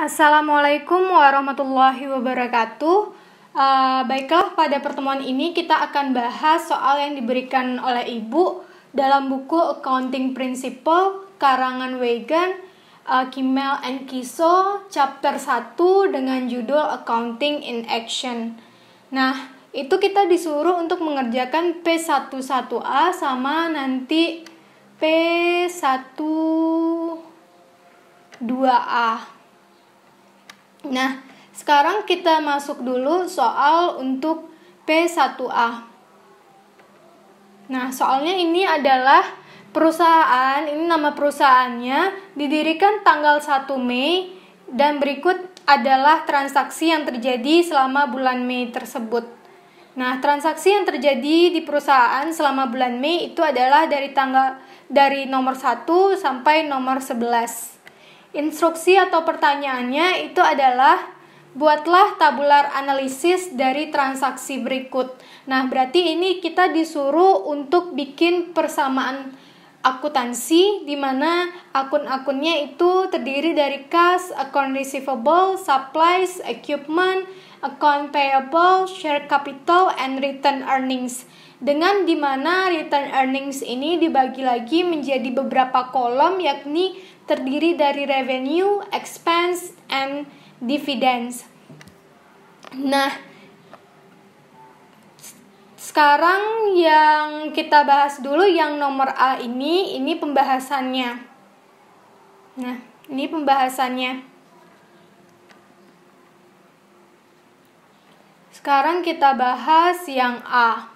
Assalamualaikum warahmatullahi wabarakatuh. Uh, baiklah, pada pertemuan ini kita akan bahas soal yang diberikan oleh Ibu dalam buku Accounting Principle karangan Wegan, uh, Kimmel and Kiso, chapter 1 dengan judul Accounting in Action. Nah, itu kita disuruh untuk mengerjakan P11A sama nanti P12A. Nah, sekarang kita masuk dulu soal untuk P1A. Nah, soalnya ini adalah perusahaan, ini nama perusahaannya didirikan tanggal 1 Mei dan berikut adalah transaksi yang terjadi selama bulan Mei tersebut. Nah, transaksi yang terjadi di perusahaan selama bulan Mei itu adalah dari tanggal dari nomor 1 sampai nomor 11. Instruksi atau pertanyaannya itu adalah buatlah tabular analisis dari transaksi berikut. Nah, berarti ini kita disuruh untuk bikin persamaan akuntansi di mana akun-akunnya itu terdiri dari cash, account receivable, supplies, equipment, account payable, share capital, and return earnings. Dengan di mana return earnings ini dibagi lagi menjadi beberapa kolom yakni terdiri dari revenue, expense, and dividends. Nah, sekarang yang kita bahas dulu yang nomor A ini, ini pembahasannya. Nah, ini pembahasannya. Sekarang kita bahas yang A.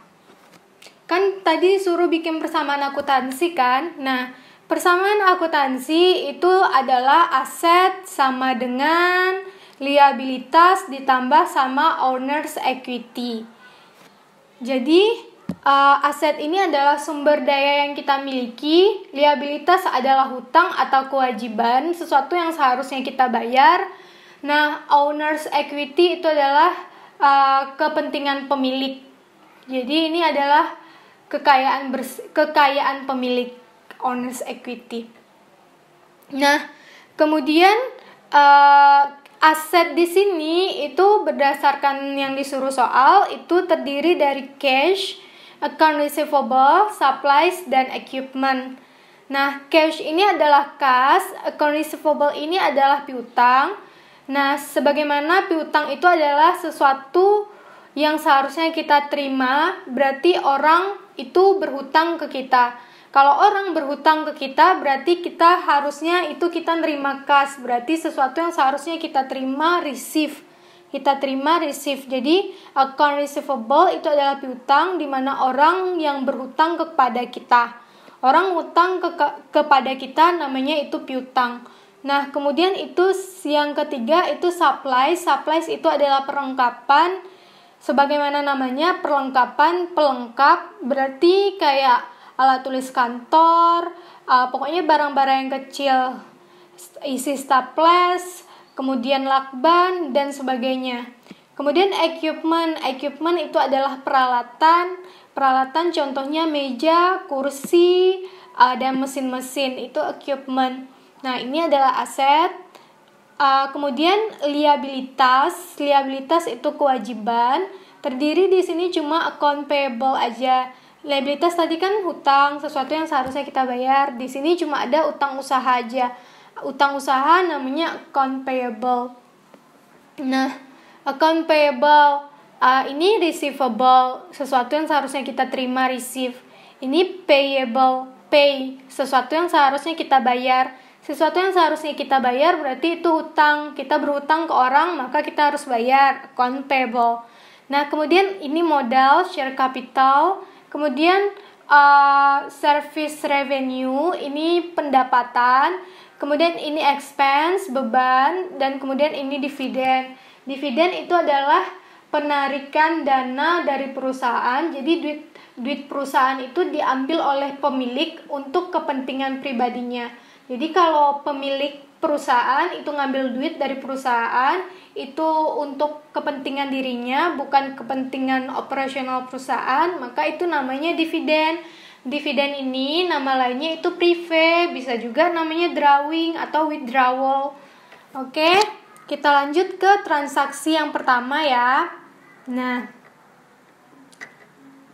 Kan tadi suruh bikin persamaan akuntansi kan? Nah, Persamaan akuntansi itu adalah aset sama dengan liabilitas ditambah sama owner's equity. Jadi, uh, aset ini adalah sumber daya yang kita miliki, liabilitas adalah hutang atau kewajiban, sesuatu yang seharusnya kita bayar. Nah, owner's equity itu adalah uh, kepentingan pemilik. Jadi, ini adalah kekayaan bers- kekayaan pemilik owner's equity. Nah, kemudian uh, aset di sini itu berdasarkan yang disuruh soal itu terdiri dari cash, account receivable, supplies dan equipment. Nah, cash ini adalah kas, account receivable ini adalah piutang. Nah, sebagaimana piutang itu adalah sesuatu yang seharusnya kita terima, berarti orang itu berhutang ke kita. Kalau orang berhutang ke kita, berarti kita harusnya itu kita nerima kas. Berarti sesuatu yang seharusnya kita terima receive. Kita terima receive. Jadi account receivable itu adalah piutang di mana orang yang berhutang kepada kita. Orang hutang ke, ke kepada kita namanya itu piutang. Nah, kemudian itu yang ketiga itu supply. Supplies itu adalah perlengkapan sebagaimana namanya perlengkapan pelengkap berarti kayak alat tulis kantor, uh, pokoknya barang-barang yang kecil, isi staples, kemudian lakban dan sebagainya. Kemudian equipment, equipment itu adalah peralatan, peralatan contohnya meja, kursi, uh, dan mesin-mesin itu equipment. Nah, ini adalah aset. Uh, kemudian liabilitas, liabilitas itu kewajiban. Terdiri di sini cuma account payable aja liabilitas tadi kan hutang sesuatu yang seharusnya kita bayar di sini cuma ada utang usaha aja utang usaha namanya account payable nah account payable uh, ini receivable sesuatu yang seharusnya kita terima receive ini payable pay sesuatu yang seharusnya kita bayar sesuatu yang seharusnya kita bayar berarti itu hutang kita berhutang ke orang maka kita harus bayar account payable nah kemudian ini modal share capital Kemudian uh, service revenue ini pendapatan, kemudian ini expense, beban dan kemudian ini dividen. Dividen itu adalah penarikan dana dari perusahaan. Jadi duit duit perusahaan itu diambil oleh pemilik untuk kepentingan pribadinya. Jadi kalau pemilik perusahaan itu ngambil duit dari perusahaan itu untuk kepentingan dirinya bukan kepentingan operasional perusahaan maka itu namanya dividen dividen ini nama lainnya itu prive bisa juga namanya drawing atau withdrawal oke kita lanjut ke transaksi yang pertama ya nah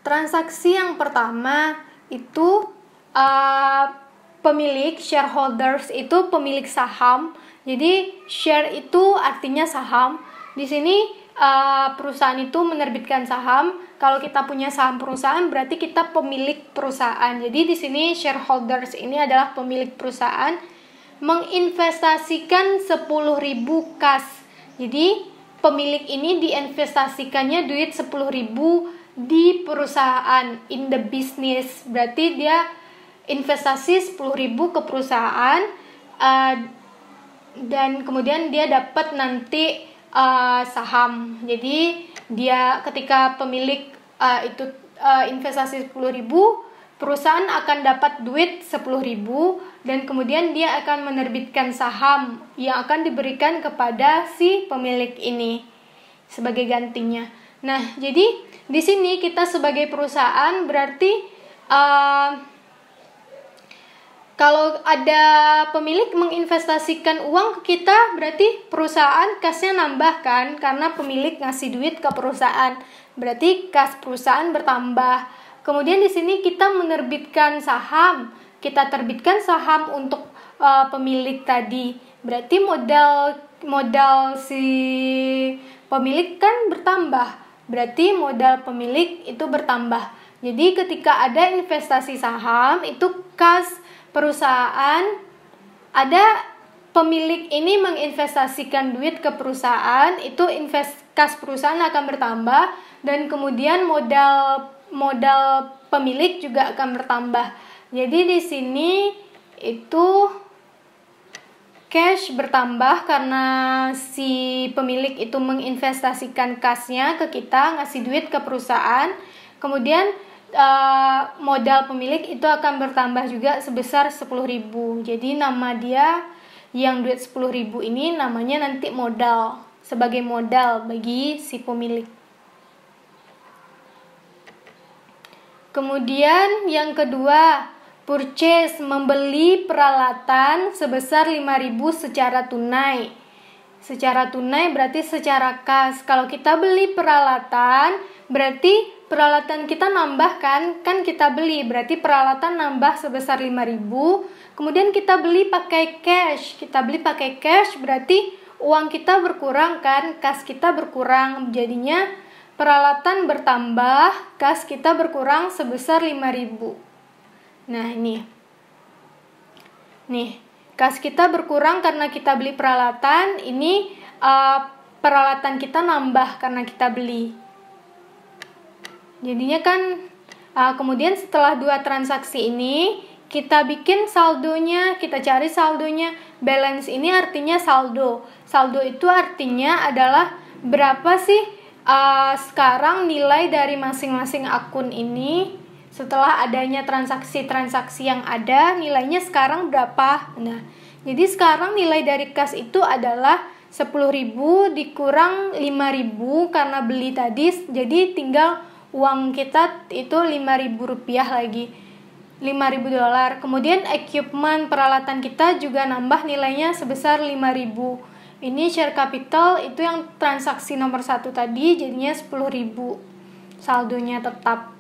transaksi yang pertama itu uh, pemilik shareholders itu pemilik saham. Jadi share itu artinya saham. Di sini uh, perusahaan itu menerbitkan saham. Kalau kita punya saham perusahaan berarti kita pemilik perusahaan. Jadi di sini shareholders ini adalah pemilik perusahaan menginvestasikan 10.000 kas. Jadi pemilik ini diinvestasikannya duit 10.000 di perusahaan in the business. Berarti dia investasi 10.000 ke perusahaan uh, dan kemudian dia dapat nanti uh, saham. Jadi dia ketika pemilik uh, itu uh, investasi 10.000 perusahaan akan dapat duit 10.000 dan kemudian dia akan menerbitkan saham yang akan diberikan kepada si pemilik ini sebagai gantinya. Nah, jadi di sini kita sebagai perusahaan berarti uh, kalau ada pemilik menginvestasikan uang ke kita, berarti perusahaan kasnya nambah kan? Karena pemilik ngasih duit ke perusahaan, berarti kas perusahaan bertambah. Kemudian di sini kita menerbitkan saham, kita terbitkan saham untuk uh, pemilik tadi. Berarti modal modal si pemilik kan bertambah. Berarti modal pemilik itu bertambah. Jadi ketika ada investasi saham itu kas perusahaan ada pemilik ini menginvestasikan duit ke perusahaan itu invest kas perusahaan akan bertambah dan kemudian modal modal pemilik juga akan bertambah jadi di sini itu cash bertambah karena si pemilik itu menginvestasikan kasnya ke kita ngasih duit ke perusahaan kemudian Eh, modal pemilik itu akan bertambah juga sebesar 10.000. Jadi nama dia yang duit 10.000 ini namanya nanti modal sebagai modal bagi si pemilik. Kemudian yang kedua, purchase membeli peralatan sebesar 5.000 secara tunai. Secara tunai berarti secara kas. Kalau kita beli peralatan berarti peralatan kita nambah kan kan kita beli berarti peralatan nambah sebesar 5000 kemudian kita beli pakai cash kita beli pakai cash berarti uang kita berkurang kan kas kita berkurang jadinya peralatan bertambah kas kita berkurang sebesar 5000 nah ini nih kas kita berkurang karena kita beli peralatan ini uh, peralatan kita nambah karena kita beli Jadinya kan uh, kemudian setelah dua transaksi ini kita bikin saldonya, kita cari saldonya. Balance ini artinya saldo. Saldo itu artinya adalah berapa sih uh, sekarang nilai dari masing-masing akun ini setelah adanya transaksi-transaksi yang ada, nilainya sekarang berapa? Nah, jadi sekarang nilai dari kas itu adalah 10.000 dikurang 5.000 karena beli tadi, jadi tinggal uang kita itu 5000 rupiah lagi 5000 dolar kemudian equipment peralatan kita juga nambah nilainya sebesar 5000 ini share capital itu yang transaksi nomor satu tadi jadinya 10.000 saldonya tetap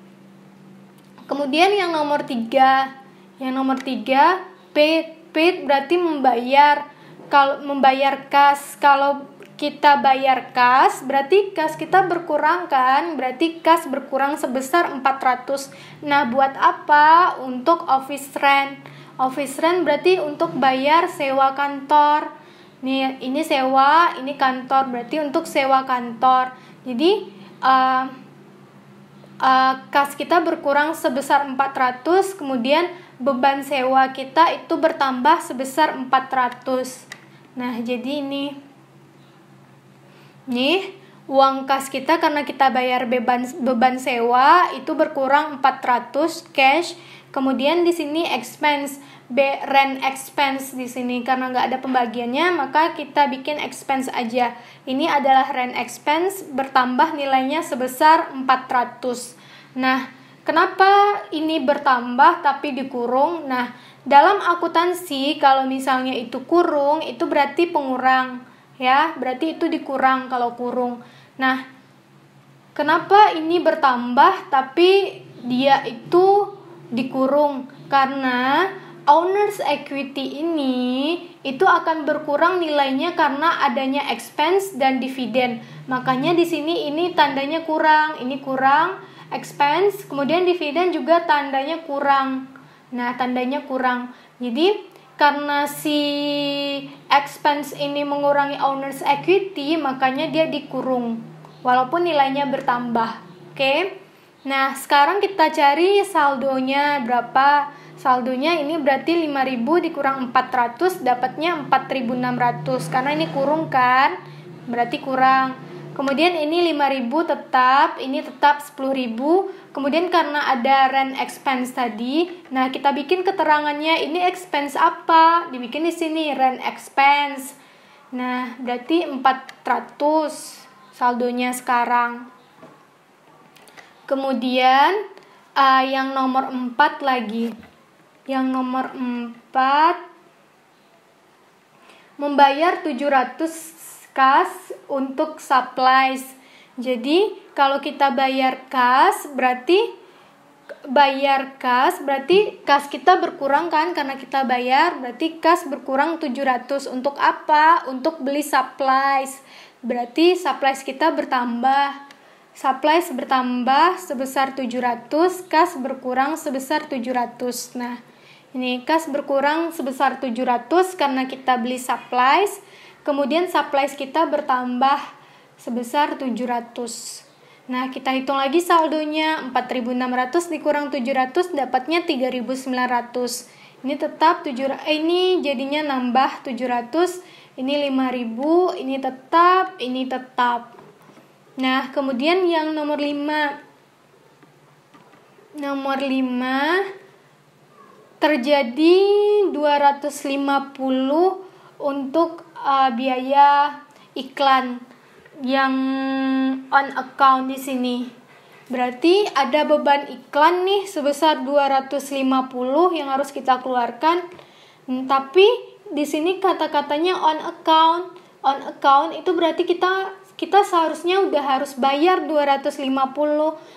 kemudian yang nomor tiga yang nomor tiga paid paid berarti membayar kalau membayar kas kalau kita bayar kas, berarti kas kita berkurang kan? Berarti kas berkurang sebesar 400. Nah, buat apa? Untuk office rent. Office rent berarti untuk bayar sewa kantor. Nih, ini sewa, ini kantor, berarti untuk sewa kantor. Jadi, uh, uh, kas kita berkurang sebesar 400, kemudian beban sewa kita itu bertambah sebesar 400. Nah, jadi ini nih uang kas kita karena kita bayar beban beban sewa itu berkurang 400 cash kemudian di sini expense B, rent expense di sini karena nggak ada pembagiannya maka kita bikin expense aja ini adalah rent expense bertambah nilainya sebesar 400 nah kenapa ini bertambah tapi dikurung nah dalam akuntansi kalau misalnya itu kurung itu berarti pengurang ya berarti itu dikurang kalau kurung nah kenapa ini bertambah tapi dia itu dikurung karena owners equity ini itu akan berkurang nilainya karena adanya expense dan dividen. Makanya di sini ini tandanya kurang, ini kurang expense, kemudian dividen juga tandanya kurang. Nah, tandanya kurang. Jadi karena si expense ini mengurangi owner's equity, makanya dia dikurung walaupun nilainya bertambah. Oke. Okay? Nah, sekarang kita cari saldonya berapa? Saldonya ini berarti 5000 dikurang 400 dapatnya 4600 karena ini kurung kan? Berarti kurang. Kemudian ini 5000 tetap, ini tetap 10000. Kemudian karena ada rent expense tadi, nah kita bikin keterangannya ini expense apa? Dibikin di sini rent expense. Nah, berarti 400 saldonya sekarang. Kemudian uh, yang nomor 4 lagi. Yang nomor 4 membayar 700 kas untuk supplies. Jadi kalau kita bayar kas berarti bayar kas berarti kas kita berkurang kan karena kita bayar berarti kas berkurang 700 untuk apa? Untuk beli supplies. Berarti supplies kita bertambah. Supplies bertambah sebesar 700, kas berkurang sebesar 700. Nah, ini kas berkurang sebesar 700 karena kita beli supplies Kemudian supplies kita bertambah sebesar 700. Nah, kita hitung lagi saldonya 4600 dikurang 700 dapatnya 3900. Ini tetap 7 eh, ini jadinya nambah 700, ini 5000, ini tetap, ini tetap. Nah, kemudian yang nomor 5 nomor 5 terjadi 250 untuk uh, biaya iklan yang on account di sini. Berarti ada beban iklan nih sebesar 250 yang harus kita keluarkan. Hmm, tapi di sini kata-katanya on account. On account itu berarti kita kita seharusnya udah harus bayar 250,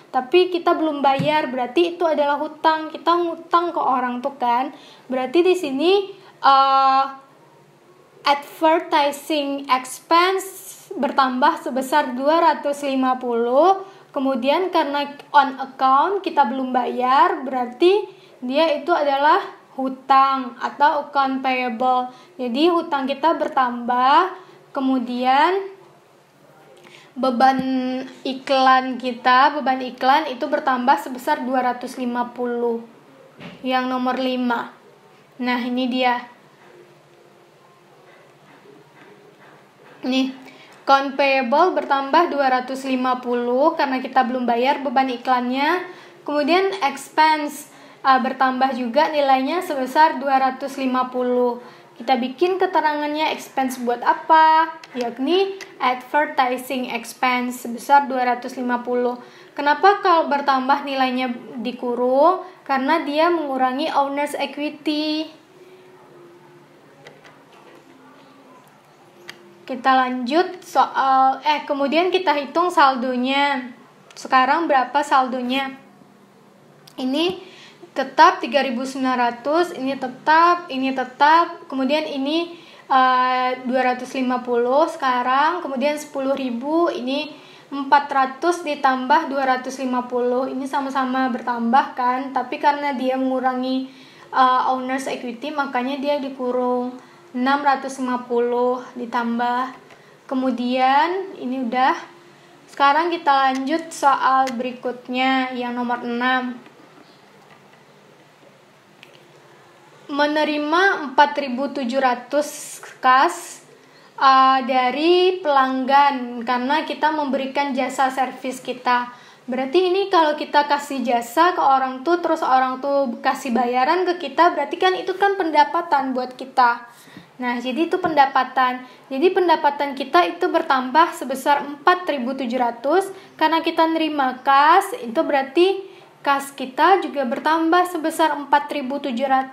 tapi kita belum bayar. Berarti itu adalah hutang. Kita ngutang ke orang tuh kan. Berarti di sini uh, advertising expense bertambah sebesar 250 kemudian karena on account kita belum bayar berarti dia itu adalah hutang atau account payable jadi hutang kita bertambah kemudian beban iklan kita beban iklan itu bertambah sebesar 250 yang nomor 5 nah ini dia nih Count payable bertambah 250 karena kita belum bayar beban iklannya. Kemudian expense uh, bertambah juga nilainya sebesar 250. Kita bikin keterangannya expense buat apa? Yakni advertising expense sebesar 250. Kenapa kalau bertambah nilainya dikurung? Karena dia mengurangi owner's equity. Kita lanjut soal eh kemudian kita hitung saldonya. Sekarang berapa saldonya? Ini tetap 3.900, ini tetap, ini tetap, kemudian ini eh, uh, 250 sekarang, kemudian 10.000 ini 400 ditambah 250 ini sama-sama bertambah kan tapi karena dia mengurangi uh, owners equity makanya dia dikurung 650 ditambah kemudian ini udah sekarang kita lanjut soal berikutnya yang nomor 6 menerima 4700 kas uh, dari pelanggan karena kita memberikan jasa servis kita Berarti ini kalau kita kasih jasa ke orang tuh terus orang tuh kasih bayaran ke kita berarti kan itu kan pendapatan buat kita. Nah, jadi itu pendapatan. Jadi pendapatan kita itu bertambah sebesar 4.700 karena kita nerima kas, itu berarti kas kita juga bertambah sebesar 4.700.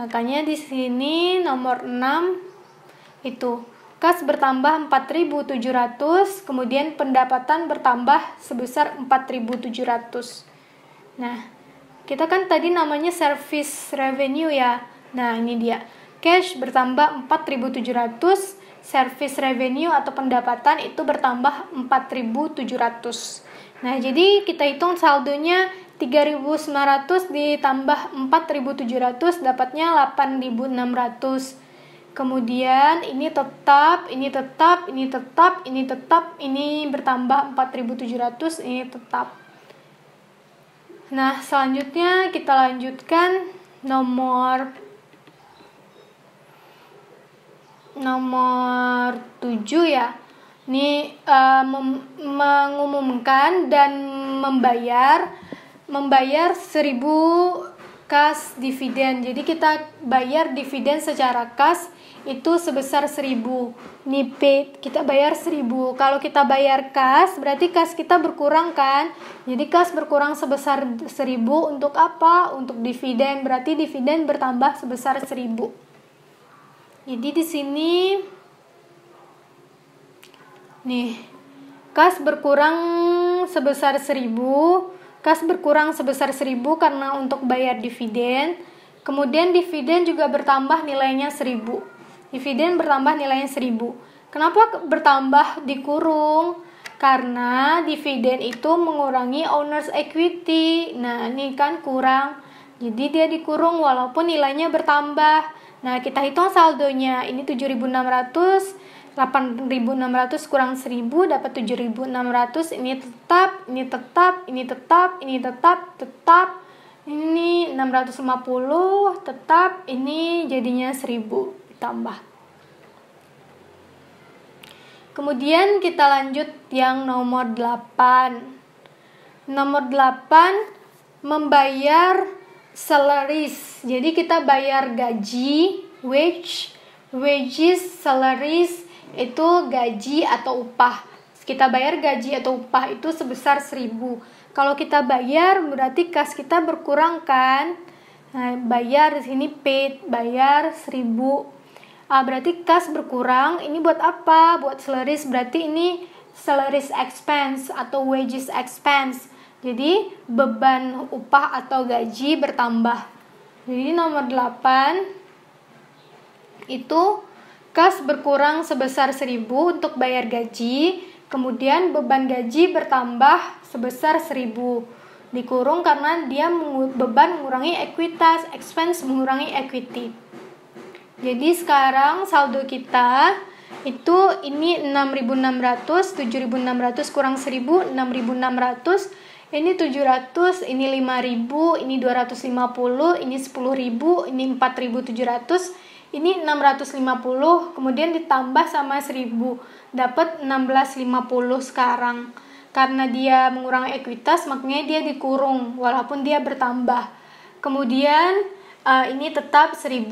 Makanya di sini nomor 6 itu kas bertambah 4.700, kemudian pendapatan bertambah sebesar 4.700. Nah, kita kan tadi namanya service revenue ya. Nah, ini dia cash bertambah 4.700, service revenue atau pendapatan itu bertambah 4.700. Nah, jadi kita hitung saldonya 3.900 ditambah 4.700 dapatnya 8.600. Kemudian ini tetap, ini tetap, ini tetap, ini tetap, ini bertambah 4.700, ini tetap. Nah, selanjutnya kita lanjutkan nomor nomor 7 ya ini uh, mengumumkan dan membayar membayar 1000 kas dividen. Jadi kita bayar dividen secara kas itu sebesar 1000. nipit. kita bayar 1000. Kalau kita bayar kas, berarti kas kita berkurang kan? Jadi kas berkurang sebesar 1000 untuk apa? Untuk dividen. Berarti dividen bertambah sebesar 1000. Jadi di sini nih kas berkurang sebesar 1000, kas berkurang sebesar 1000 karena untuk bayar dividen. Kemudian dividen juga bertambah nilainya 1000. Dividen bertambah nilainya 1000. Kenapa bertambah dikurung? Karena dividen itu mengurangi owner's equity. Nah, ini kan kurang. Jadi dia dikurung walaupun nilainya bertambah. Nah, kita hitung saldonya. Ini 7.600, 8.600 kurang 1.000 dapat 7.600. Ini tetap, ini tetap, ini tetap, ini tetap, tetap. Ini 650 tetap, ini jadinya 1.000 ditambah. Kemudian kita lanjut yang nomor 8. Nomor 8 membayar salaries. Jadi kita bayar gaji, wage, wages, salaries itu gaji atau upah. Kita bayar gaji atau upah itu sebesar 1000. Kalau kita bayar berarti kas kita berkurang kan? Nah, bayar di sini paid, bayar 1000. Ah, berarti kas berkurang. Ini buat apa? Buat salaries. Berarti ini salaries expense atau wages expense jadi beban upah atau gaji bertambah. Jadi nomor 8 itu kas berkurang sebesar 1000 untuk bayar gaji, kemudian beban gaji bertambah sebesar 1000 dikurung karena dia beban mengurangi ekuitas, expense mengurangi equity. Jadi sekarang saldo kita itu ini 6600, 7600 kurang 1000, 6600 ini 700, ini 5000, ini 250, ini 10000, ini 4700, ini 650, kemudian ditambah sama 1000, dapat 1650 sekarang. Karena dia mengurangi ekuitas, makanya dia dikurung walaupun dia bertambah. Kemudian uh, ini tetap 1000.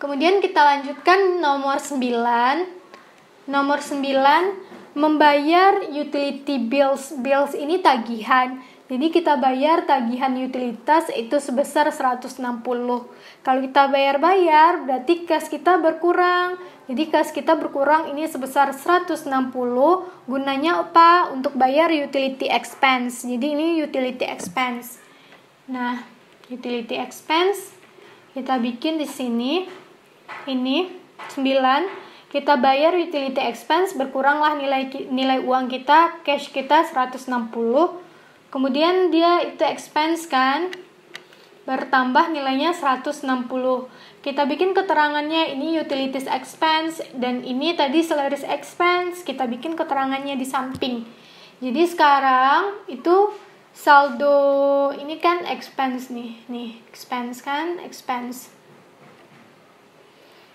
Kemudian kita lanjutkan nomor 9. Nomor 9 membayar utility bills. Bills ini tagihan. Jadi kita bayar tagihan utilitas itu sebesar 160. Kalau kita bayar-bayar berarti kas kita berkurang. Jadi kas kita berkurang ini sebesar 160 gunanya apa? Untuk bayar utility expense. Jadi ini utility expense. Nah, utility expense kita bikin di sini ini 9 kita bayar utility expense berkuranglah nilai nilai uang kita cash kita 160 kemudian dia itu expense kan bertambah nilainya 160 kita bikin keterangannya ini utilities expense dan ini tadi salaries expense kita bikin keterangannya di samping jadi sekarang itu saldo ini kan expense nih nih expense kan expense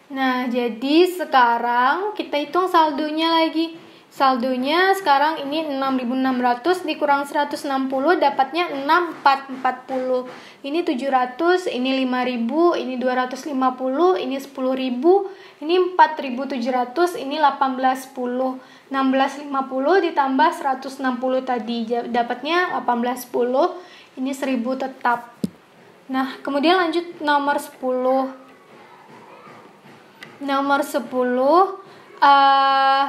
Nah, jadi sekarang kita hitung saldonya lagi. Saldonya sekarang ini 6.600 dikurang 160 dapatnya 6.440. Ini 700, ini 5.000, ini 250, ini 10.000, ini 4.700, ini 1810. 1650 ditambah 160 tadi dapatnya 1810, ini 1.000 tetap. Nah, kemudian lanjut nomor 10 nomor 10 uh, eh,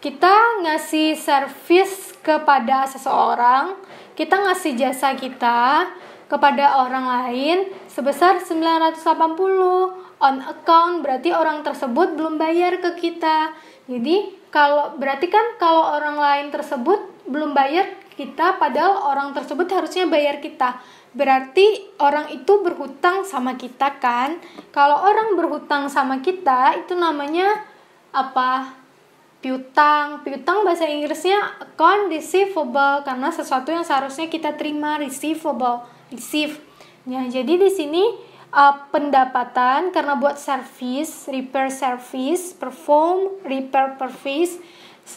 kita ngasih servis kepada seseorang kita ngasih jasa kita kepada orang lain sebesar 980 on account berarti orang tersebut belum bayar ke kita jadi kalau berarti kan kalau orang lain tersebut belum bayar kita padahal orang tersebut harusnya bayar kita. Berarti orang itu berhutang sama kita kan? Kalau orang berhutang sama kita itu namanya apa? piutang. Piutang bahasa Inggrisnya account receivable karena sesuatu yang seharusnya kita terima receivable, receive. Ya, jadi di sini uh, pendapatan karena buat service, repair service, perform, repair service,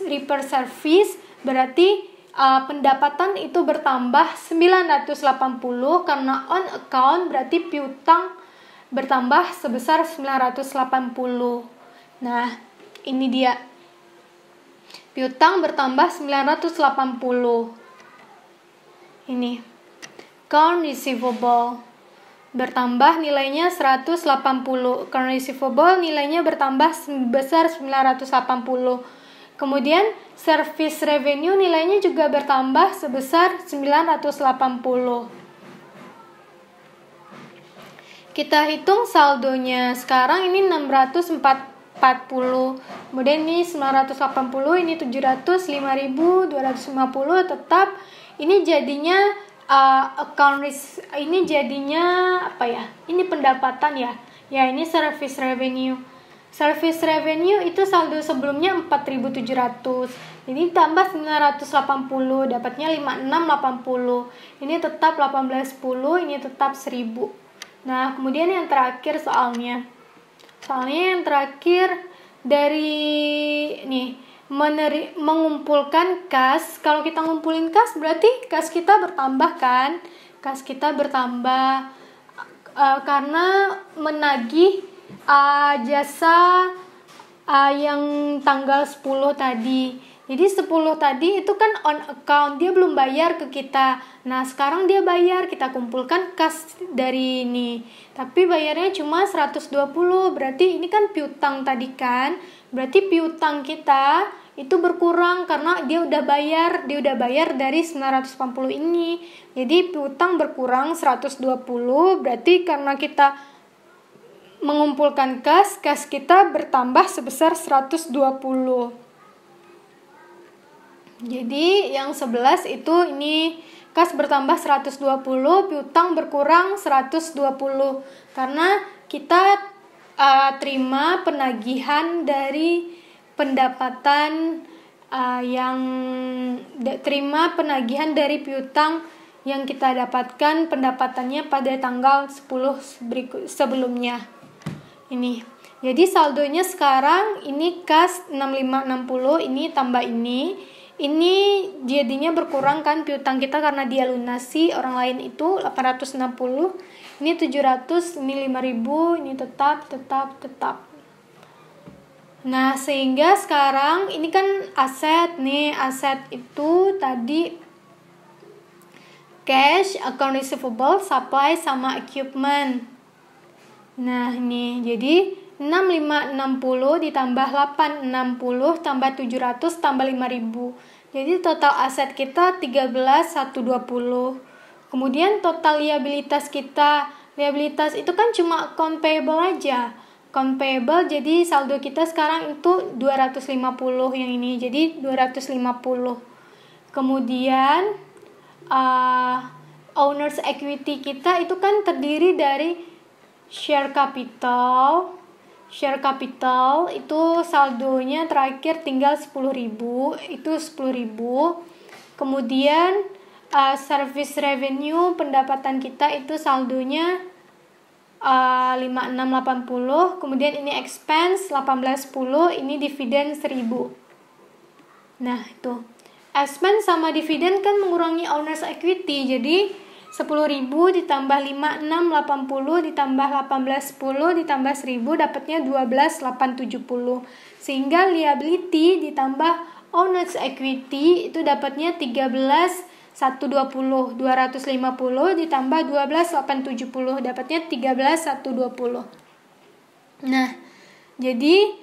repair service berarti uh, pendapatan itu bertambah 980 karena on account berarti piutang bertambah sebesar 980. Nah, ini dia. Piutang bertambah 980. Ini. Account receivable bertambah nilainya 180. Account receivable nilainya bertambah sebesar 980 Kemudian service revenue nilainya juga bertambah sebesar 980. Kita hitung saldonya. Sekarang ini 640. Kemudian ini 980, ini 705.250 tetap ini jadinya uh, account risk ini jadinya apa ya? Ini pendapatan ya. Ya, ini service revenue. Service revenue itu saldo sebelumnya 4.700. Ini tambah 980, dapatnya 5680. Ini tetap 1810, ini tetap 1000. Nah, kemudian yang terakhir soalnya. Soalnya yang terakhir dari nih meneri, mengumpulkan kas. Kalau kita ngumpulin kas berarti kas kita bertambah kan? Kas kita bertambah eh, karena menagih uh, jasa uh, yang tanggal 10 tadi. Jadi 10 tadi itu kan on account, dia belum bayar ke kita. Nah, sekarang dia bayar, kita kumpulkan kas dari ini. Tapi bayarnya cuma 120, berarti ini kan piutang tadi kan. Berarti piutang kita itu berkurang karena dia udah bayar, dia udah bayar dari 980 ini. Jadi piutang berkurang 120, berarti karena kita mengumpulkan kas kas kita bertambah sebesar 120. Jadi yang 11 itu ini kas bertambah 120, piutang berkurang 120 karena kita uh, terima penagihan dari pendapatan uh, yang terima penagihan dari piutang yang kita dapatkan pendapatannya pada tanggal 10 sebelumnya ini jadi saldonya sekarang ini kas 6560 ini tambah ini ini jadinya berkurang kan piutang kita karena dia lunasi orang lain itu 860 ini 700 ini 5000 ini tetap tetap tetap nah sehingga sekarang ini kan aset nih aset itu tadi cash account receivable supply sama equipment Nah, nih, jadi 6560 ditambah 860 tambah 700 tambah 5000. Jadi total aset kita 13120. Kemudian total liabilitas kita, liabilitas itu kan cuma account payable aja. Account payable jadi saldo kita sekarang itu 250 yang ini. Jadi 250. Kemudian uh, owner's equity kita itu kan terdiri dari share capital share capital itu saldonya terakhir tinggal 10.000 itu 10.000 kemudian uh, service revenue pendapatan kita itu saldonya uh, 5680 kemudian ini expense 1810 ini dividen 1000 nah itu expense sama dividen kan mengurangi owners equity jadi 10.000 ditambah 5, 6, 80 ditambah 18, 10 ditambah 1.000 dapatnya 12, Sehingga liability ditambah owner's equity itu dapatnya 13, 120, 250 ditambah 12, 870 dapatnya 13, 120. Nah, jadi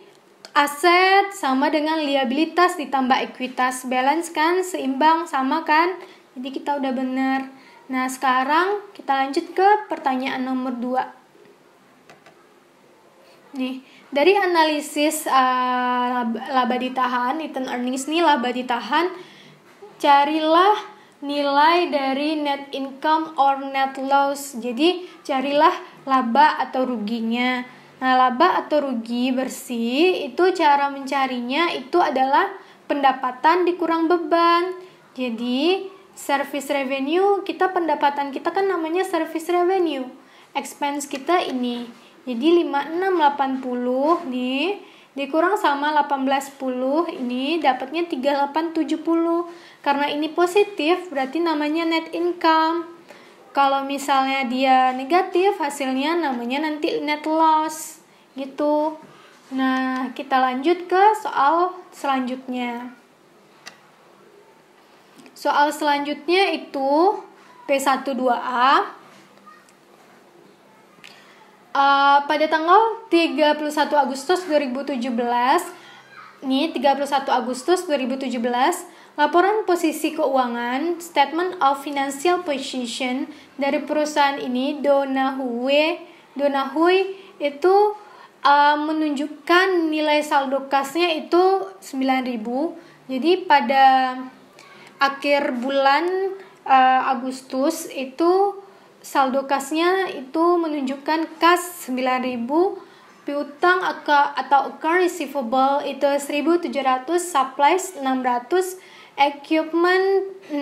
aset sama dengan liabilitas ditambah ekuitas balance kan seimbang sama kan jadi kita udah benar Nah, sekarang kita lanjut ke pertanyaan nomor 2. Nih, dari analisis uh, eh, laba, laba ditahan, return earnings nih laba ditahan, carilah nilai dari net income or net loss. Jadi, carilah laba atau ruginya. Nah, laba atau rugi bersih itu cara mencarinya itu adalah pendapatan dikurang beban. Jadi, service revenue kita pendapatan kita kan namanya service revenue expense kita ini jadi 5680 nih dikurang sama 1810 ini dapatnya 3870 karena ini positif berarti namanya net income kalau misalnya dia negatif hasilnya namanya nanti net loss gitu nah kita lanjut ke soal selanjutnya Soal selanjutnya itu P12A uh, eh, pada tanggal 31 Agustus 2017 nih 31 Agustus 2017 laporan posisi keuangan statement of financial position dari perusahaan ini Donahue donahue itu uh, menunjukkan nilai saldo kasnya itu 9000 jadi pada akhir bulan uh, Agustus itu saldo kasnya itu menunjukkan kas 9000 piutang atau account receivable itu 1700 supplies 600 equipment 6000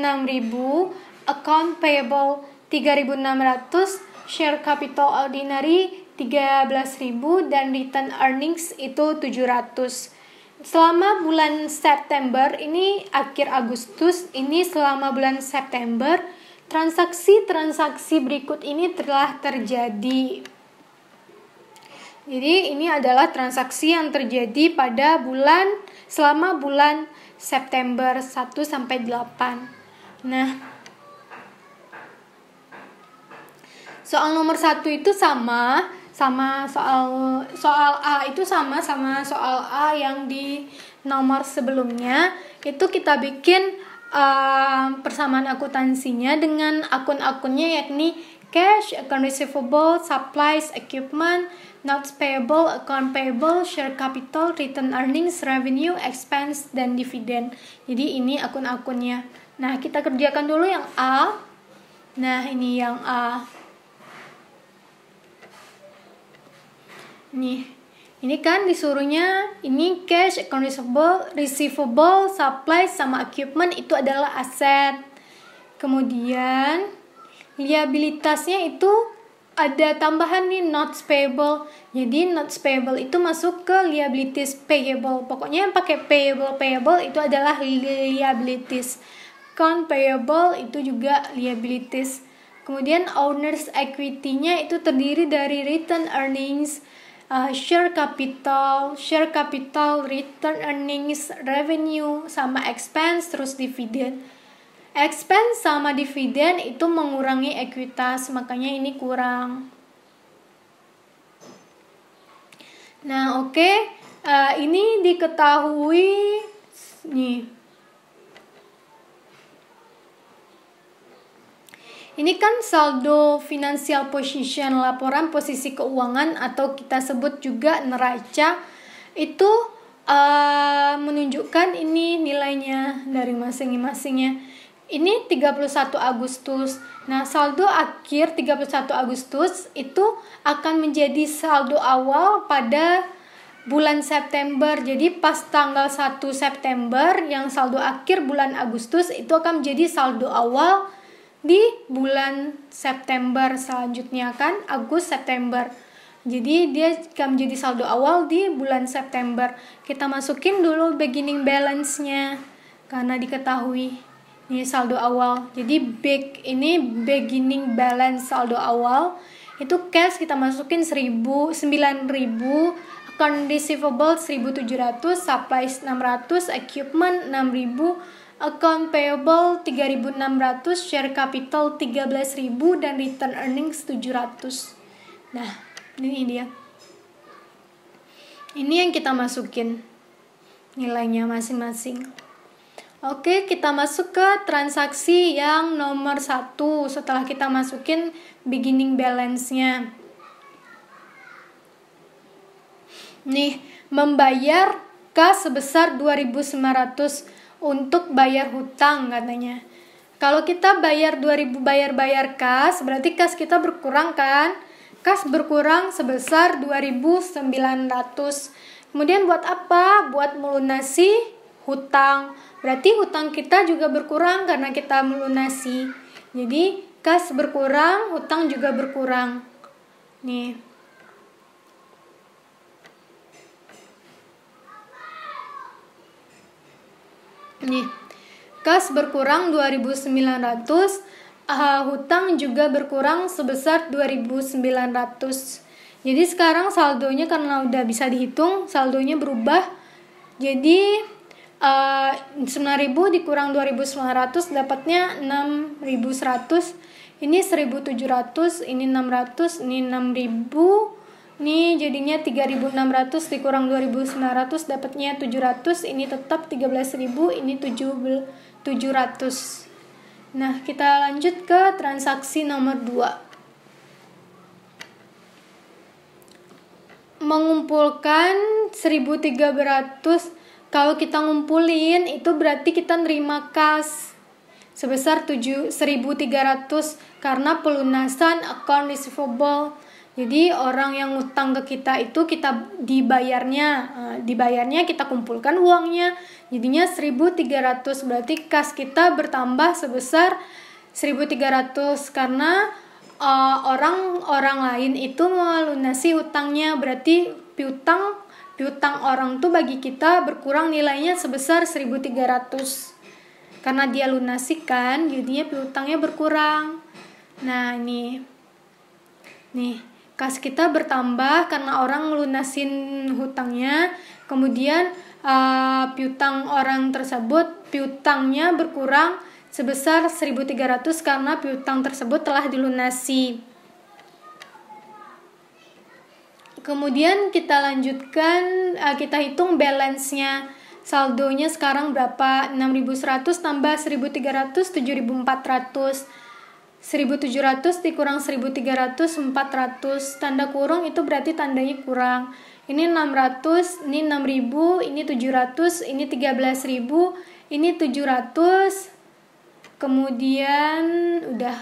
account payable 3600 share capital ordinary 13000 dan return earnings itu 700 selama bulan September ini akhir Agustus ini selama bulan September transaksi-transaksi berikut ini telah terjadi. Jadi ini adalah transaksi yang terjadi pada bulan selama bulan September 1 sampai 8. Nah, soal nomor satu itu sama sama soal soal A itu sama sama soal A yang di nomor sebelumnya itu kita bikin uh, persamaan akuntansinya dengan akun-akunnya yakni cash, account receivable, supplies, equipment, notes payable, account payable, share capital, return earnings, revenue, expense, dan dividend. Jadi ini akun-akunnya. Nah, kita kerjakan dulu yang A. Nah, ini yang A. Nih, ini kan disuruhnya ini cash, account receivable, receivable, supply sama equipment itu adalah aset. Kemudian liabilitasnya itu ada tambahan nih not payable. Jadi not payable itu masuk ke liabilities payable. Pokoknya yang pakai payable payable itu adalah liabilities. Account payable itu juga liabilities. Kemudian owners equity-nya itu terdiri dari return earnings uh, share capital, share capital, return earnings, revenue, sama expense, terus dividen. Expense sama dividen itu mengurangi ekuitas, makanya ini kurang. Nah, oke, okay. uh, ini diketahui nih Ini kan saldo financial position, laporan posisi keuangan atau kita sebut juga neraca itu uh, menunjukkan ini nilainya dari masing-masingnya. Ini 31 Agustus. Nah, saldo akhir 31 Agustus itu akan menjadi saldo awal pada bulan September. Jadi pas tanggal 1 September yang saldo akhir bulan Agustus itu akan menjadi saldo awal di bulan September selanjutnya kan Agus September jadi dia akan menjadi saldo awal di bulan September kita masukin dulu beginning balance nya karena diketahui ini saldo awal jadi big ini beginning balance saldo awal itu cash kita masukin 1000 9000 account receivable 1700 supplies 600 equipment 6000 account payable 3600, share capital 13000 dan return earnings 700. Nah, ini dia. Ini yang kita masukin nilainya masing-masing. Oke, kita masuk ke transaksi yang nomor satu setelah kita masukin beginning balance-nya. Nih, membayar K sebesar 2900 untuk bayar hutang katanya. Kalau kita bayar 2000 bayar-bayar kas, berarti kas kita berkurang kan? Kas berkurang sebesar 2900. Kemudian buat apa? Buat melunasi hutang. Berarti hutang kita juga berkurang karena kita melunasi. Jadi kas berkurang, hutang juga berkurang. Nih. Nih, kas berkurang 2.900, uh, hutang juga berkurang sebesar 2.900. Jadi sekarang saldonya karena udah bisa dihitung, saldonya berubah. Jadi uh, eh, 9.000 dikurang 2.900 dapatnya 6.100. Ini 1.700, ini 600, ini 6.000 ini jadinya 3.600 dikurang 2.900 dapatnya 700, ini tetap 13.000, ini 7700. Nah, kita lanjut ke transaksi nomor 2. Mengumpulkan 1.300 kalau kita ngumpulin itu berarti kita nerima kas sebesar 7.300 karena pelunasan account receivable jadi orang yang ngutang ke kita itu kita dibayarnya, eh, dibayarnya kita kumpulkan uangnya. Jadinya 1.300 berarti kas kita bertambah sebesar 1.300 karena orang-orang eh, uh, lain itu melunasi utangnya Berarti piutang piutang orang tuh bagi kita berkurang nilainya sebesar 1.300. Karena dia lunasikan, jadinya piutangnya berkurang. Nah, ini nih kas kita bertambah karena orang ngelunasin hutangnya kemudian uh, piutang orang tersebut piutangnya berkurang sebesar 1.300 karena piutang tersebut telah dilunasi. Kemudian kita lanjutkan uh, kita hitung balance-nya. Saldonya sekarang berapa? 6.100 tambah 1.300 7.400. 1700 dikurang 1300 400 tanda kurung itu berarti tandanya kurang ini 600 ini 6000 ini 700 ini 13000 ini 700 kemudian udah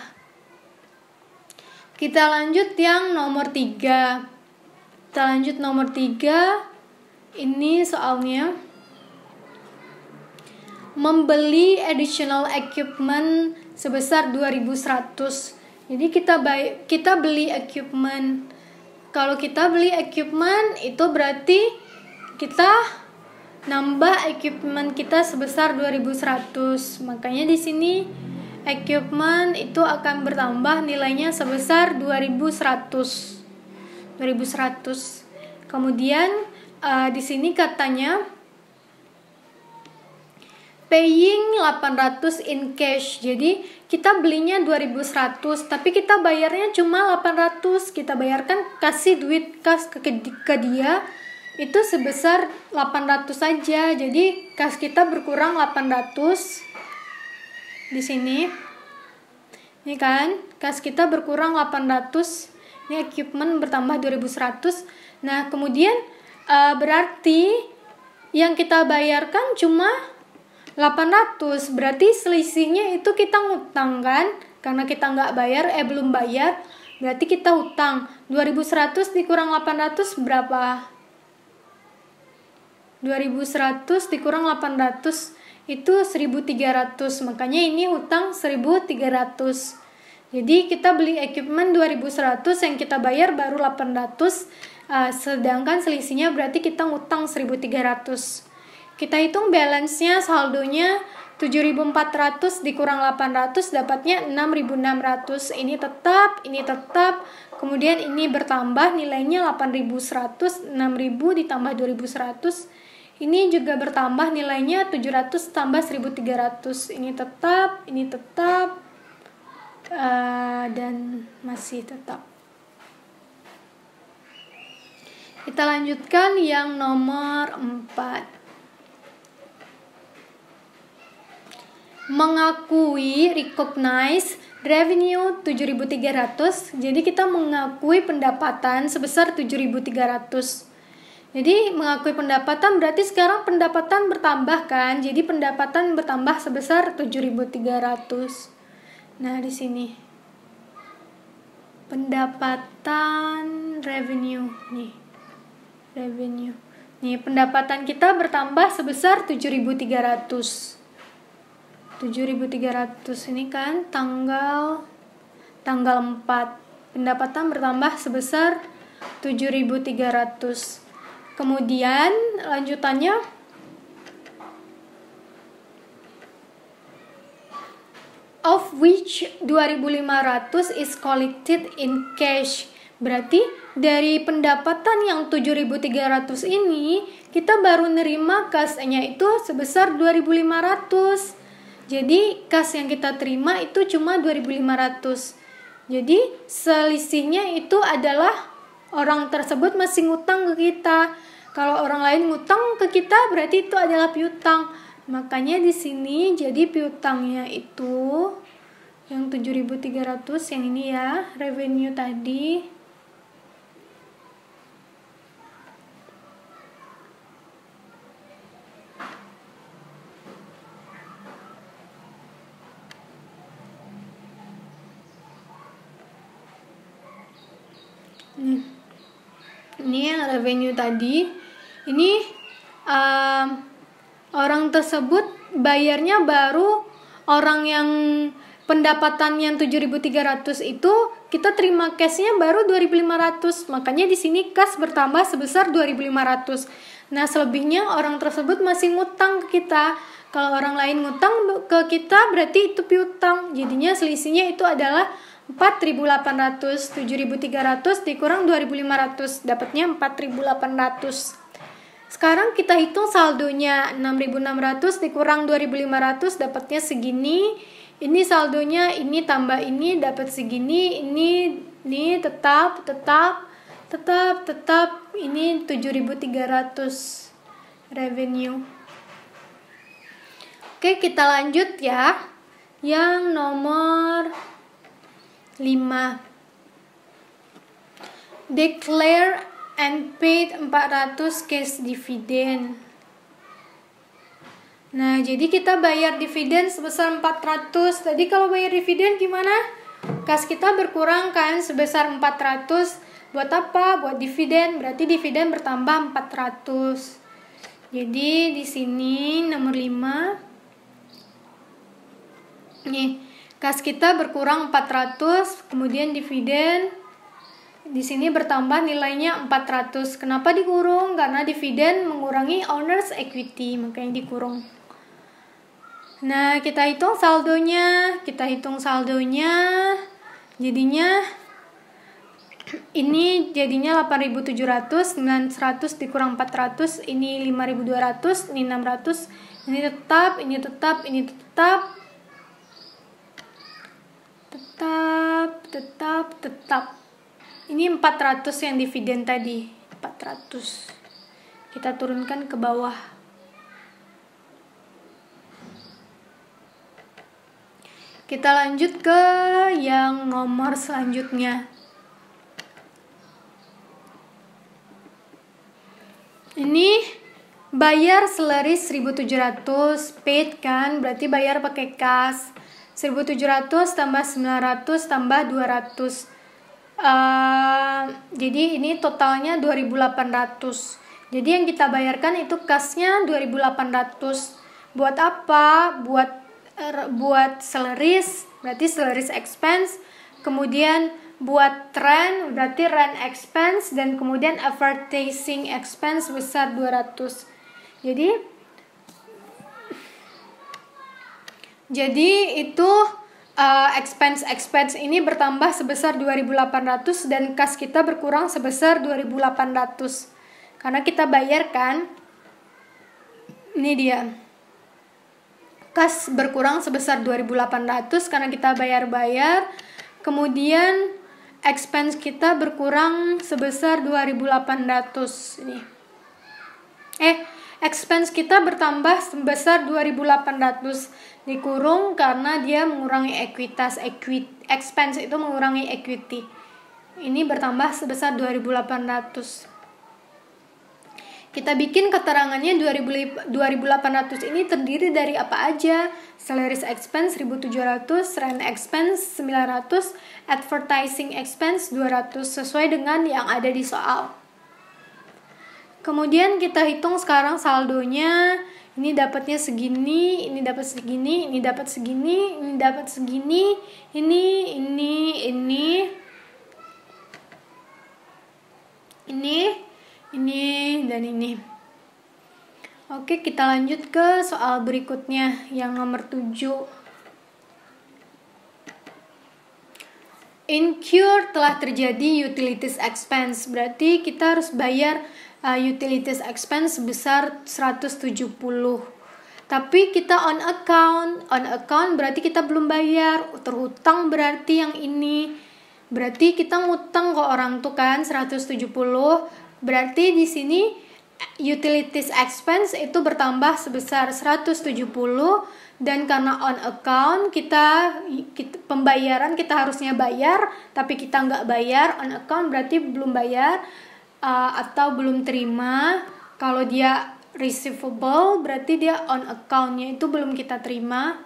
kita lanjut yang nomor 3 kita lanjut nomor 3 ini soalnya membeli additional equipment sebesar 2100 jadi kita baik kita beli equipment kalau kita beli equipment itu berarti kita nambah equipment kita sebesar 2100 makanya di sini equipment itu akan bertambah nilainya sebesar 2100 2100 kemudian uh, di sini katanya paying 800 in cash. Jadi kita belinya 2100 tapi kita bayarnya cuma 800. Kita bayarkan kasih duit kas ke, ke dia itu sebesar 800 saja. Jadi kas kita berkurang 800 di sini. Ini kan, kas kita berkurang 800 ini equipment bertambah 2100 nah kemudian uh, berarti yang kita bayarkan cuma 800 berarti selisihnya itu kita ngutang kan karena kita nggak bayar eh belum bayar berarti kita utang 2100 dikurang 800 berapa 2100 dikurang 800 itu 1300 makanya ini utang 1300 jadi kita beli equipment 2100 yang kita bayar baru 800 uh, eh, sedangkan selisihnya berarti kita ngutang 1300. Kita hitung balance-nya, saldonya 7.400 dikurang 800 dapatnya 6.600. Ini tetap, ini tetap. Kemudian ini bertambah nilainya 8.100, 6.000 ditambah 2.100. Ini juga bertambah nilainya 700 tambah 1.300. Ini tetap, ini tetap. Uh, dan masih tetap. Kita lanjutkan yang nomor 4. mengakui recognize revenue 7.300 jadi kita mengakui pendapatan sebesar 7.300 jadi mengakui pendapatan berarti sekarang pendapatan bertambah kan jadi pendapatan bertambah sebesar 7.300 nah di sini pendapatan revenue nih revenue nih pendapatan kita bertambah sebesar 7.300 7.300 ini kan tanggal tanggal 4 pendapatan bertambah sebesar 7.300 kemudian lanjutannya of which 2.500 is collected in cash berarti dari pendapatan yang 7.300 ini kita baru nerima kasnya itu sebesar 2.500 jadi kas yang kita terima itu cuma 2500. Jadi selisihnya itu adalah orang tersebut masih ngutang ke kita. Kalau orang lain ngutang ke kita berarti itu adalah piutang. Makanya di sini jadi piutangnya itu yang 7300 yang ini ya revenue tadi Hmm. Ini yang revenue tadi. Ini um, orang tersebut bayarnya baru orang yang pendapatan yang 7.300 itu kita terima cashnya baru 2.500 makanya di sini kas bertambah sebesar 2.500 nah selebihnya orang tersebut masih ngutang ke kita kalau orang lain ngutang ke kita berarti itu piutang jadinya selisihnya itu adalah 4.800 7.300 dikurang 2.500 dapatnya 4.800 sekarang kita hitung saldonya 6.600 dikurang 2.500 dapatnya segini ini saldonya ini tambah ini dapat segini ini ini tetap tetap tetap tetap ini 7300 revenue oke kita lanjut ya yang nomor 5 declare and paid 400 cash dividend Nah, jadi kita bayar dividen sebesar 400. Tadi kalau bayar dividen gimana? Kas kita berkurang kan sebesar 400. Buat apa? Buat dividen. Berarti dividen bertambah 400. Jadi di sini nomor 5 nih Kas kita berkurang 400, kemudian dividen di sini bertambah nilainya 400. Kenapa dikurung? Karena dividen mengurangi owner's equity, makanya dikurung. Nah, kita hitung saldonya, kita hitung saldonya. Jadinya ini jadinya 8700, 900 dikurang 400, ini 5200, ini 600, ini tetap, ini tetap, ini tetap, tetap tetap tetap ini 400 yang dividen tadi 400 kita turunkan ke bawah kita lanjut ke yang nomor selanjutnya ini bayar seleri 1700 paid kan berarti bayar pakai kas 1700 tambah 900 tambah 200 uh, eh, jadi ini totalnya 2800 jadi yang kita bayarkan itu kasnya 2800 buat apa buat er, buat seleris berarti seleris expense kemudian buat trend berarti rent expense dan kemudian advertising expense besar 200 jadi Jadi itu uh, expense expense ini bertambah sebesar 2.800 dan kas kita berkurang sebesar 2.800 karena kita bayarkan ini dia kas berkurang sebesar 2.800 karena kita bayar-bayar kemudian expense kita berkurang sebesar 2.800 ini eh expense kita bertambah sebesar 2.800 dikurung karena dia mengurangi ekuitas equity, expense itu mengurangi equity ini bertambah sebesar 2.800 kita bikin keterangannya 2800 ini terdiri dari apa aja? Salaries expense 1700, rent expense 900, advertising expense 200 sesuai dengan yang ada di soal. Kemudian kita hitung sekarang saldonya. Ini dapatnya segini, ini dapat segini, ini dapat segini, ini dapat segini, ini, ini, ini, ini, ini, dan ini. Oke, kita lanjut ke soal berikutnya yang nomor 7. Incur telah terjadi utilities expense, berarti kita harus bayar uh, utilities expense sebesar 170 tapi kita on account on account berarti kita belum bayar terhutang berarti yang ini berarti kita ngutang ke orang tuh kan 170 berarti di sini eh, utilities expense itu bertambah sebesar 170 dan karena on account kita, kita pembayaran kita harusnya bayar tapi kita nggak bayar on account berarti belum bayar uh, atau belum terima kalau dia receivable berarti dia on accountnya itu belum kita terima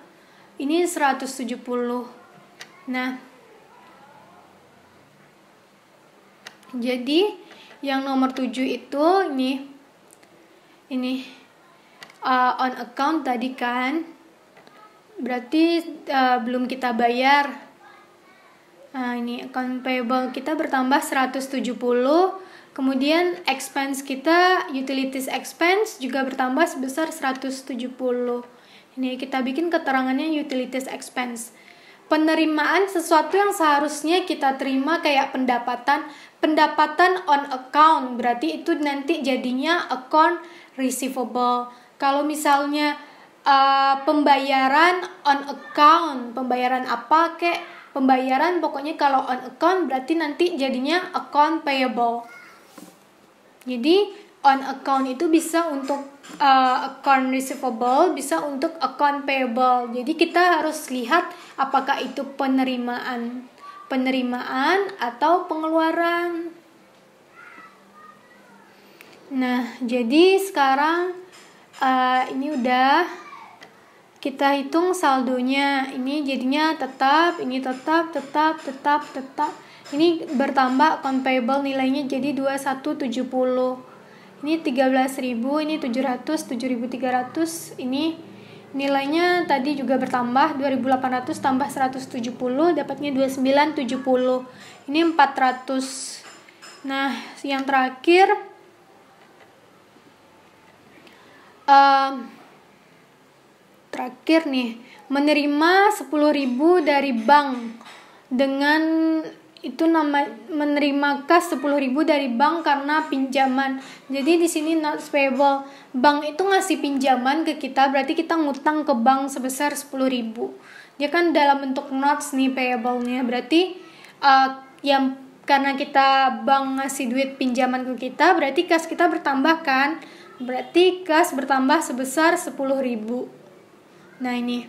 ini 170 nah jadi yang nomor 7 itu ini ini uh, on account tadi kan berarti uh, belum kita bayar nah ini account payable kita bertambah 170 Kemudian expense kita, utilities expense juga bertambah sebesar 170. Ini kita bikin keterangannya utilities expense. Penerimaan sesuatu yang seharusnya kita terima kayak pendapatan, pendapatan on account berarti itu nanti jadinya account receivable. Kalau misalnya uh, pembayaran on account, pembayaran apa kek, pembayaran pokoknya kalau on account berarti nanti jadinya account payable. Jadi on account itu bisa untuk uh, account receivable, bisa untuk account payable. Jadi kita harus lihat apakah itu penerimaan, penerimaan atau pengeluaran. Nah, jadi sekarang uh, ini udah kita hitung saldonya. Ini jadinya tetap, ini tetap, tetap, tetap, tetap ini bertambah accountable nilainya jadi 2170 ini 13.000 ini 700 7.300 ini nilainya tadi juga bertambah 2800 tambah 170 dapatnya 2970 ini 400 nah yang terakhir uh, terakhir nih menerima 10.000 dari bank dengan itu nama menerima kas 10.000 dari bank karena pinjaman. Jadi di sini not payable. Bank itu ngasih pinjaman ke kita berarti kita ngutang ke bank sebesar 10.000. Dia kan dalam bentuk notes nih payable-nya. Berarti uh, yang karena kita bank ngasih duit pinjaman ke kita berarti kas kita bertambah kan? Berarti kas bertambah sebesar 10.000. Nah, ini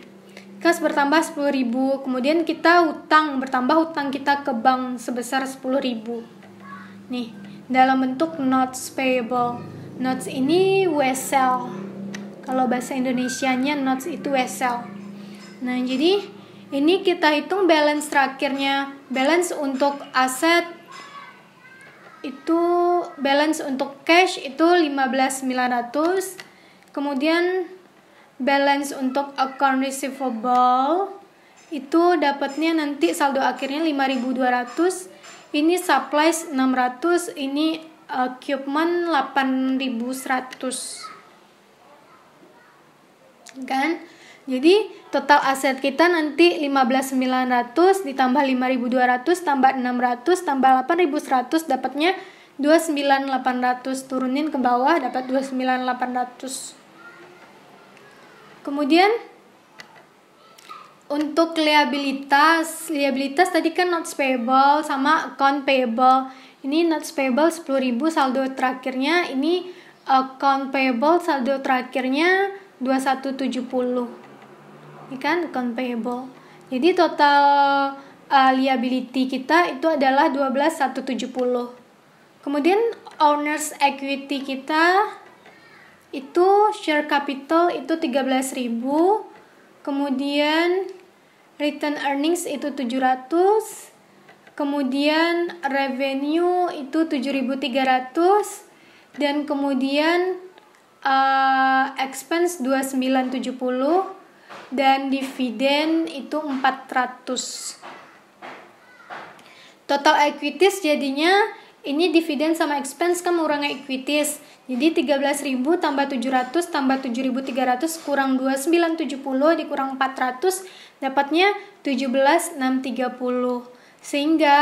kas bertambah 10.000 kemudian kita utang bertambah utang kita ke bank sebesar 10.000 nih dalam bentuk notes payable notes ini WSL kalau bahasa Indonesianya notes itu WSL nah jadi ini kita hitung balance terakhirnya balance untuk aset itu balance untuk cash itu 15.900 kemudian balance untuk account receivable itu dapatnya nanti saldo akhirnya 5200 ini supplies 600 ini eh, equipment 8100 kan jadi total aset kita nanti 15900 ditambah 5200 tambah 600 tambah 8100 dapatnya 29800 turunin ke bawah dapat 29800 Kemudian untuk liabilitas, liabilitas tadi kan not payable sama account payable. Ini not payable 10.000 saldo terakhirnya, ini account payable saldo terakhirnya 2170. Ini kan account payable. Jadi total uh, liability kita itu adalah 12170. Kemudian owners equity kita itu share capital itu 13.000 kemudian return earnings itu 700 kemudian revenue itu 7.300 dan kemudian uh, expense 2970 dan dividen itu 400 total equities jadinya ini dividen sama expense kan mengurangi equities. Jadi 13.000 tambah 700 tambah 7.300 kurang 2970 dikurang 400 dapatnya 17.630. Sehingga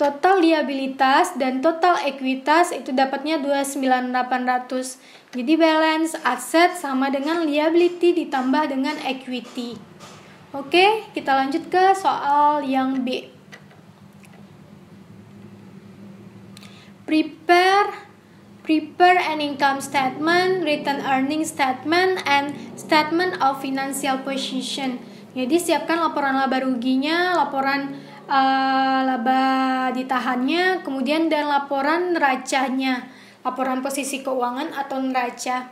total liabilitas dan total ekuitas itu dapatnya 29.800. Jadi balance aset sama dengan liability ditambah dengan equity. Oke, kita lanjut ke soal yang B. prepare prepare an income statement, return earning statement, and statement of financial position. Jadi siapkan laporan laba ruginya, laporan uh, laba ditahannya, kemudian dan laporan neracanya, laporan posisi keuangan atau neraca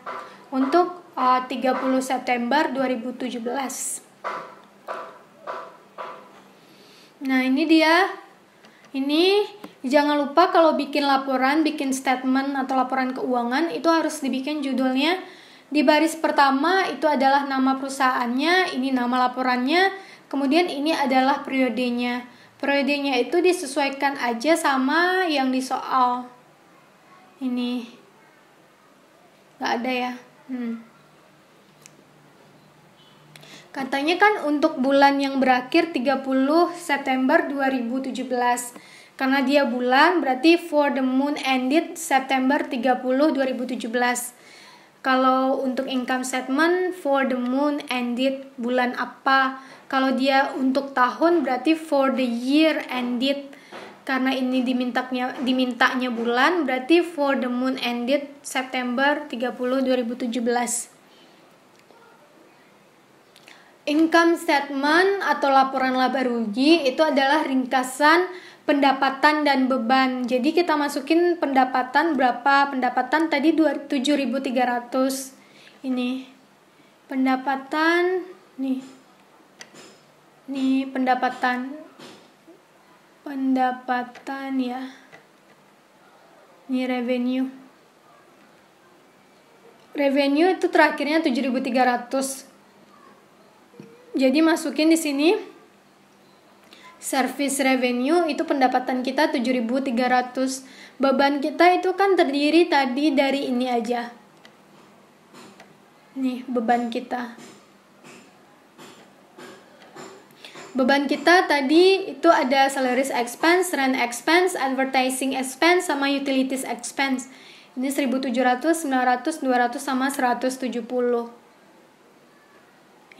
untuk eh, uh, 30 September 2017. Nah, ini dia ini jangan lupa kalau bikin laporan, bikin statement atau laporan keuangan itu harus dibikin judulnya di baris pertama itu adalah nama perusahaannya, ini nama laporannya, kemudian ini adalah periodenya. Periodenya itu disesuaikan aja sama yang di soal. Ini. Gak ada ya. Hmm. Katanya kan untuk bulan yang berakhir 30 September 2017. Karena dia bulan berarti for the moon ended September 30 2017. Kalau untuk income statement for the moon ended bulan apa? Kalau dia untuk tahun berarti for the year ended. Karena ini dimintaknya dimintanya bulan berarti for the moon ended September 30 2017. Income statement atau laporan laba rugi itu adalah ringkasan pendapatan dan beban. Jadi kita masukin pendapatan berapa? Pendapatan tadi 7.300. Ini pendapatan nih. Nih pendapatan. Pendapatan ya. nih revenue. Revenue itu terakhirnya 7.300 jadi masukin di sini service revenue itu pendapatan kita 7.300. Beban kita itu kan terdiri tadi dari ini aja. Nih, beban kita. Beban kita tadi itu ada salaries expense, rent expense, advertising expense sama utilities expense. Ini 1700, 900, 200 sama 170.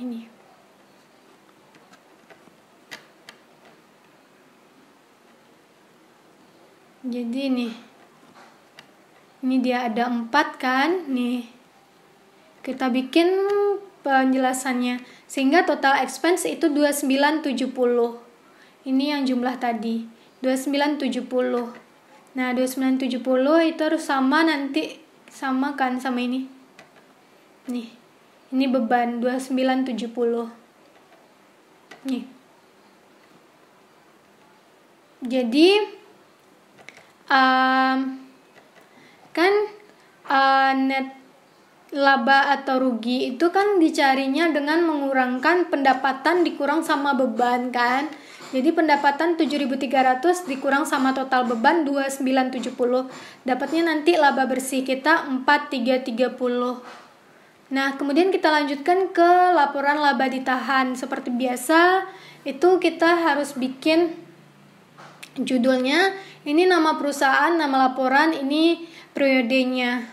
Ini jadi nih ini dia ada empat kan nih kita bikin penjelasannya sehingga total expense itu 2970 ini yang jumlah tadi 2970 nah 2970 itu harus sama nanti sama kan sama ini nih ini beban 2970 nih jadi um, kan uh, net laba atau rugi itu kan dicarinya dengan mengurangkan pendapatan dikurang sama beban kan. Jadi pendapatan 7.300 dikurang sama total beban 2.970. Dapatnya nanti laba bersih kita 4.330. Nah, kemudian kita lanjutkan ke laporan laba ditahan. Seperti biasa, itu kita harus bikin Judulnya, ini nama perusahaan, nama laporan, ini periodenya.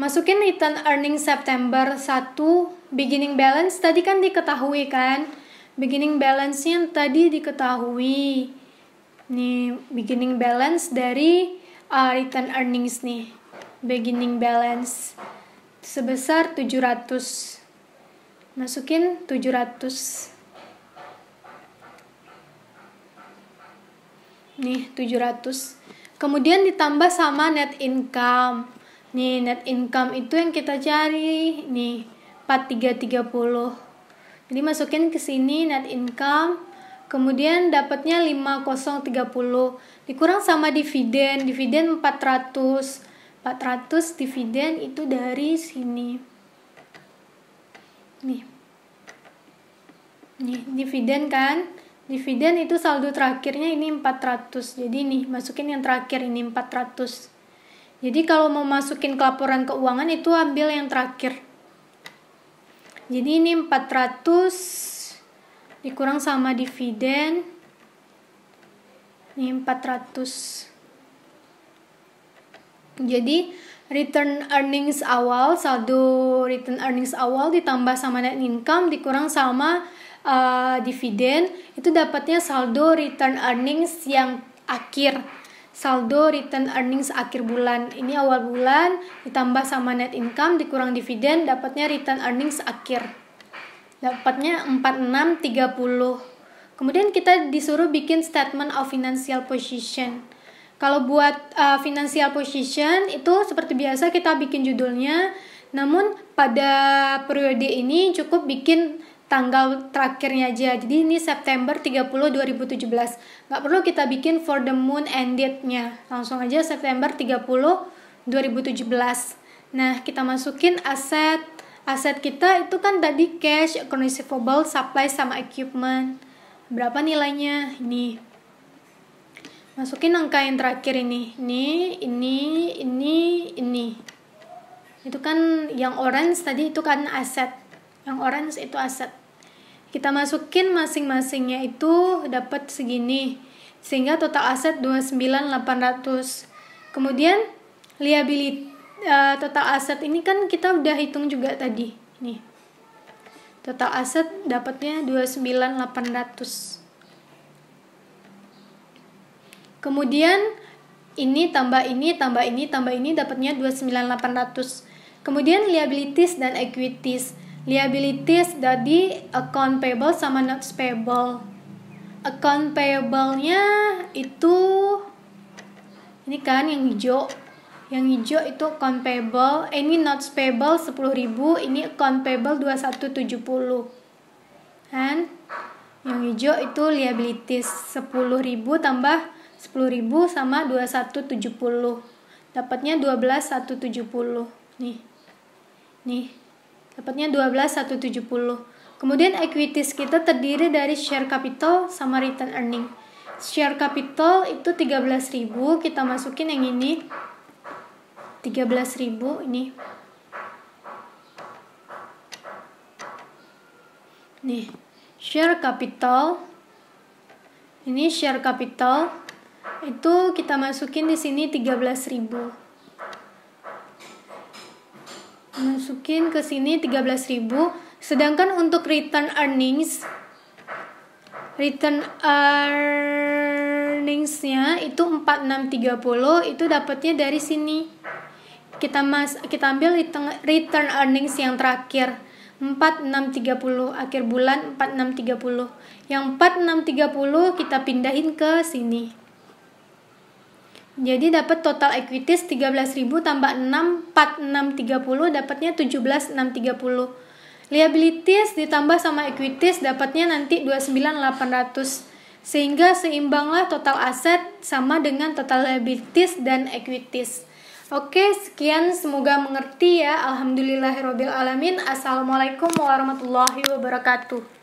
Masukin return earning September 1, beginning balance tadi kan diketahui kan? Beginning balance yang tadi diketahui. Nih, beginning balance dari uh, return earnings nih. Beginning balance sebesar 700. Masukin 700. nih 700 kemudian ditambah sama net income nih net income itu yang kita cari nih 4330 jadi masukin ke sini net income kemudian dapatnya 5030 dikurang sama dividen dividen 400 400 dividen itu dari sini nih nih dividen kan dividen itu saldo terakhirnya ini 400 jadi nih masukin yang terakhir ini 400 jadi kalau mau masukin ke laporan keuangan itu ambil yang terakhir jadi ini 400 dikurang sama dividen ini 400 jadi return earnings awal saldo return earnings awal ditambah sama net income dikurang sama uh, dividen itu dapatnya saldo return earnings yang akhir saldo return earnings akhir bulan. Ini awal bulan ditambah sama net income dikurang dividen dapatnya return earnings akhir. Dapatnya 4630. Kemudian kita disuruh bikin statement of financial position. Kalau buat uh, financial position itu seperti biasa kita bikin judulnya. Namun pada periode ini cukup bikin tanggal terakhirnya aja. Jadi ini September 30 2017. Nggak perlu kita bikin for the moon ended-nya. Langsung aja September 30 2017. Nah, kita masukin aset aset kita itu kan tadi cash, account receivable, supply sama equipment. Berapa nilainya? Ini. Masukin angka yang terakhir ini. Ini, ini, ini, ini. Itu kan yang orange tadi itu kan aset yang orange itu aset kita masukin masing-masingnya itu dapat segini sehingga total aset 29.800 kemudian liability uh, eh, total aset ini kan kita udah hitung juga tadi nih total aset dapatnya 29.800 kemudian ini tambah ini tambah ini tambah ini dapatnya 29.800 kemudian liabilities dan equities liabilities jadi account payable sama notes payable account payable-nya itu ini kan yang hijau yang hijau itu account payable eh, ini notes payable 10.000 ini account payable 2170 kan yang hijau itu liabilities 10.000 tambah 10.000 sama 2170 dapatnya 12170 nih nih dapatnya 12.170. Kemudian equities kita terdiri dari share capital sama return earning. Share capital itu 13.000, kita masukin yang ini 13.000 ini. Nih, share capital ini share capital itu kita masukin di sini 13.000 masukin ke sini 13.000 sedangkan untuk return earnings return earningsnya itu 4630 itu dapatnya dari sini kita mas kita ambil return earnings yang terakhir 4630 akhir bulan 4630 yang 4630 kita pindahin ke sini jadi dapat total equities 13.000 tambah 6 4630 dapatnya 17.630. Liabilities ditambah sama equities dapatnya nanti 29.800. Sehingga seimbanglah total aset sama dengan total liabilities dan equities. Oke, sekian semoga mengerti ya. Alhamdulillahirabbil alamin. Assalamualaikum warahmatullahi wabarakatuh.